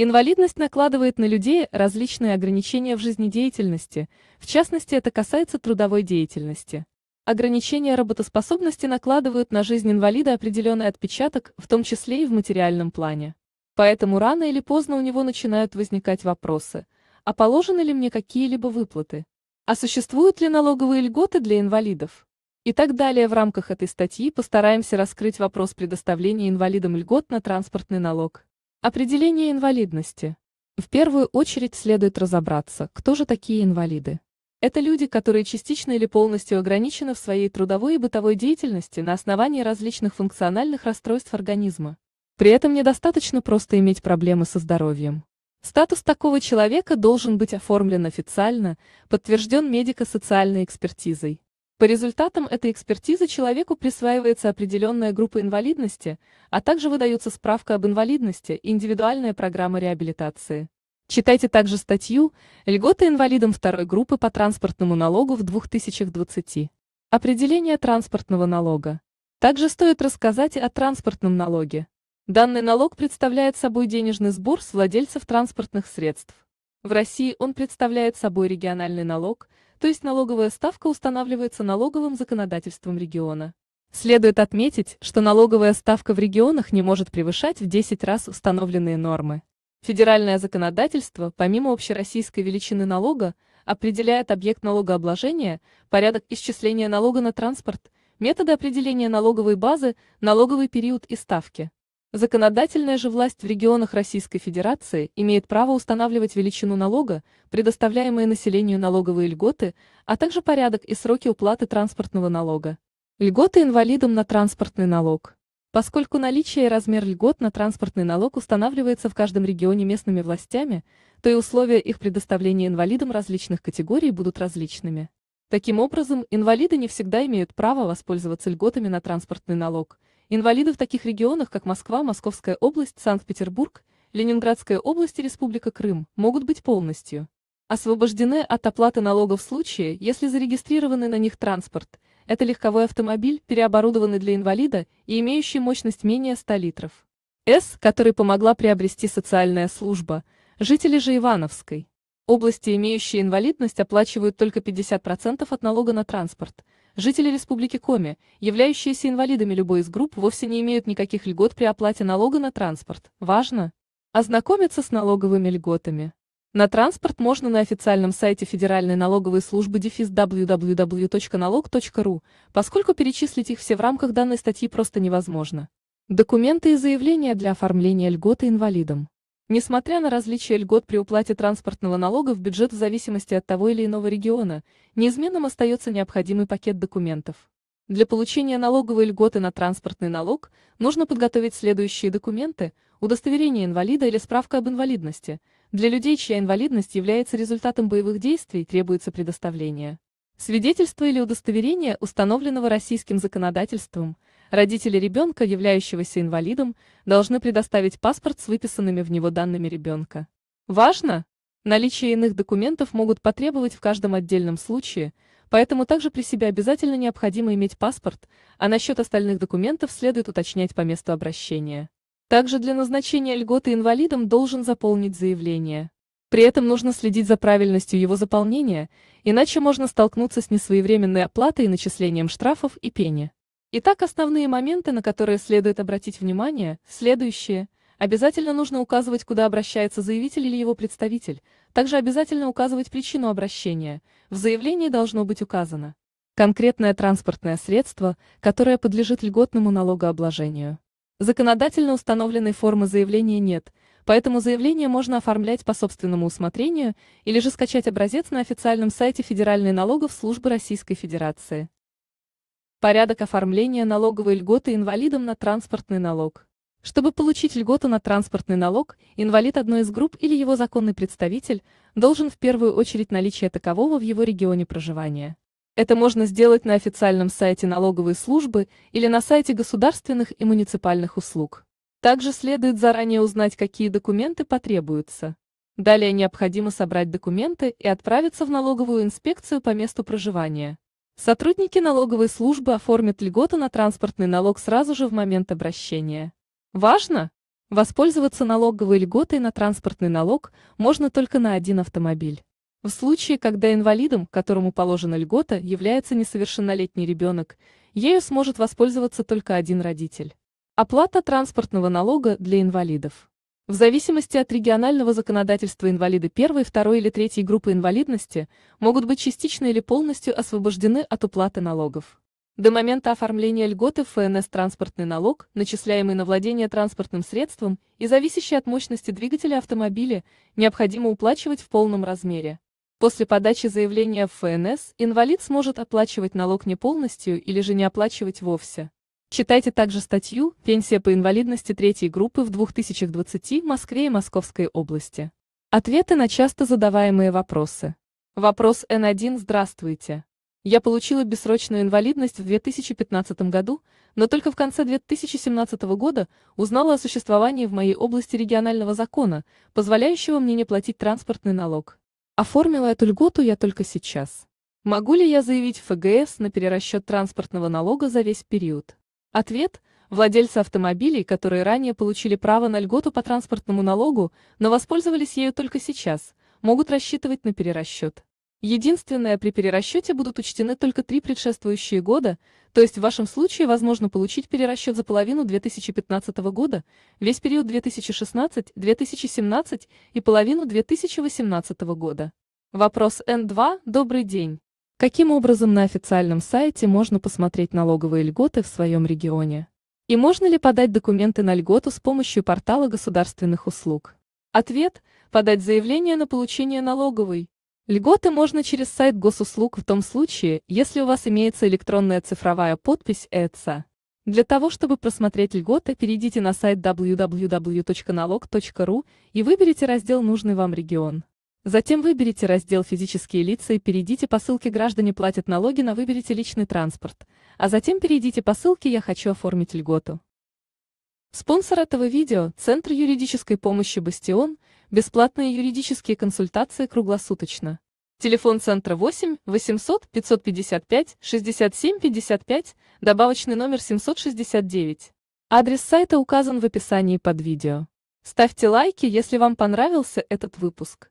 Инвалидность накладывает на людей различные ограничения в жизнедеятельности, в частности это касается трудовой деятельности. Ограничения работоспособности накладывают на жизнь инвалида определенный отпечаток, в том числе и в материальном плане. Поэтому рано или поздно у него начинают возникать вопросы, а положены ли мне какие-либо выплаты? А существуют ли налоговые льготы для инвалидов? И так далее в рамках этой статьи постараемся раскрыть вопрос предоставления инвалидам льгот на транспортный налог. Определение инвалидности. В первую очередь следует разобраться, кто же такие инвалиды. Это люди, которые частично или полностью ограничены в своей трудовой и бытовой деятельности на основании различных функциональных расстройств организма. При этом недостаточно просто иметь проблемы со здоровьем. Статус такого человека должен быть оформлен официально, подтвержден медико-социальной экспертизой. По результатам этой экспертизы человеку присваивается определенная группа инвалидности, а также выдается справка об инвалидности и индивидуальная программа реабилитации. Читайте также статью «Льготы инвалидам второй группы по транспортному налогу в 2020». Определение транспортного налога. Также стоит рассказать о транспортном налоге. Данный налог представляет собой денежный сбор с владельцев транспортных средств. В России он представляет собой региональный налог – то есть налоговая ставка устанавливается налоговым законодательством региона. Следует отметить, что налоговая ставка в регионах не может превышать в 10 раз установленные нормы. Федеральное законодательство, помимо общероссийской величины налога, определяет объект налогообложения, порядок исчисления налога на транспорт, методы определения налоговой базы, налоговый период и ставки. Законодательная же власть в регионах Российской Федерации имеет право устанавливать величину налога, предоставляемые населению налоговые льготы, а также порядок и сроки уплаты транспортного налога. Льготы инвалидам на транспортный налог. Поскольку наличие и размер льгот на транспортный налог устанавливается в каждом регионе местными властями, то и условия их предоставления инвалидам различных категорий будут различными. Таким образом, инвалиды не всегда имеют право воспользоваться льготами на транспортный налог – Инвалиды в таких регионах, как Москва, Московская область, Санкт-Петербург, Ленинградская область и Республика Крым, могут быть полностью освобождены от оплаты налогов в случае, если зарегистрированы на них транспорт. Это легковой автомобиль, переоборудованный для инвалида и имеющий мощность менее 100 литров. С, который помогла приобрести социальная служба, жители же Ивановской области, имеющие инвалидность, оплачивают только 50% от налога на транспорт, Жители Республики Коми, являющиеся инвалидами любой из групп, вовсе не имеют никаких льгот при оплате налога на транспорт. Важно ознакомиться с налоговыми льготами. На транспорт можно на официальном сайте Федеральной налоговой службы дефис www.nalog.ru, поскольку перечислить их все в рамках данной статьи просто невозможно. Документы и заявления для оформления льготы инвалидам. Несмотря на различия льгот при уплате транспортного налога в бюджет в зависимости от того или иного региона, неизменным остается необходимый пакет документов. Для получения налоговой льготы на транспортный налог нужно подготовить следующие документы – удостоверение инвалида или справка об инвалидности. Для людей, чья инвалидность является результатом боевых действий, требуется предоставление. Свидетельство или удостоверение, установленного российским законодательством – Родители ребенка, являющегося инвалидом, должны предоставить паспорт с выписанными в него данными ребенка. Важно! Наличие иных документов могут потребовать в каждом отдельном случае, поэтому также при себе обязательно необходимо иметь паспорт, а насчет остальных документов следует уточнять по месту обращения. Также для назначения льготы инвалидом должен заполнить заявление. При этом нужно следить за правильностью его заполнения, иначе можно столкнуться с несвоевременной оплатой и начислением штрафов и пени. Итак, основные моменты, на которые следует обратить внимание, следующие. Обязательно нужно указывать, куда обращается заявитель или его представитель. Также обязательно указывать причину обращения. В заявлении должно быть указано конкретное транспортное средство, которое подлежит льготному налогообложению. Законодательно установленной формы заявления нет, поэтому заявление можно оформлять по собственному усмотрению или же скачать образец на официальном сайте Федеральной налогов службы Российской Федерации. Порядок оформления налоговой льготы инвалидам на транспортный налог. Чтобы получить льготу на транспортный налог, инвалид одной из групп или его законный представитель должен в первую очередь наличие такового в его регионе проживания. Это можно сделать на официальном сайте налоговой службы или на сайте государственных и муниципальных услуг. Также следует заранее узнать, какие документы потребуются. Далее необходимо собрать документы и отправиться в налоговую инспекцию по месту проживания. Сотрудники налоговой службы оформят льготу на транспортный налог сразу же в момент обращения. Важно! Воспользоваться налоговой льготой на транспортный налог можно только на один автомобиль. В случае, когда инвалидом, которому положена льгота, является несовершеннолетний ребенок, ею сможет воспользоваться только один родитель. Оплата транспортного налога для инвалидов. В зависимости от регионального законодательства инвалиды первой, второй или третьей группы инвалидности могут быть частично или полностью освобождены от уплаты налогов. До момента оформления льготы ФНС транспортный налог, начисляемый на владение транспортным средством и зависящий от мощности двигателя автомобиля, необходимо уплачивать в полном размере. После подачи заявления в ФНС инвалид сможет оплачивать налог не полностью или же не оплачивать вовсе. Читайте также статью «Пенсия по инвалидности третьей группы в 2020 Москве и Московской области». Ответы на часто задаваемые вопросы. Вопрос Н1 «Здравствуйте». Я получила бессрочную инвалидность в 2015 году, но только в конце 2017 года узнала о существовании в моей области регионального закона, позволяющего мне не платить транспортный налог. Оформила эту льготу я только сейчас. Могу ли я заявить в ФГС на перерасчет транспортного налога за весь период? Ответ – владельцы автомобилей, которые ранее получили право на льготу по транспортному налогу, но воспользовались ею только сейчас, могут рассчитывать на перерасчет. Единственное, при перерасчете будут учтены только три предшествующие года, то есть в вашем случае возможно получить перерасчет за половину 2015 года, весь период 2016-2017 и половину 2018 года. Вопрос Н2. Добрый день. Каким образом на официальном сайте можно посмотреть налоговые льготы в своем регионе? И можно ли подать документы на льготу с помощью портала государственных услуг? Ответ – подать заявление на получение налоговой. Льготы можно через сайт госуслуг в том случае, если у вас имеется электронная цифровая подпись ЭЦА. Для того, чтобы просмотреть льготы, перейдите на сайт www.nalog.ru и выберите раздел «Нужный вам регион». Затем выберите раздел «Физические лица» и перейдите по ссылке «Граждане платят налоги» на «Выберите личный транспорт», а затем перейдите по ссылке «Я хочу оформить льготу». Спонсор этого видео – Центр юридической помощи «Бастион», бесплатные юридические консультации круглосуточно. Телефон центра 8 800 555 67 55, добавочный номер 769. Адрес сайта указан в описании под видео. Ставьте лайки, если вам понравился этот выпуск.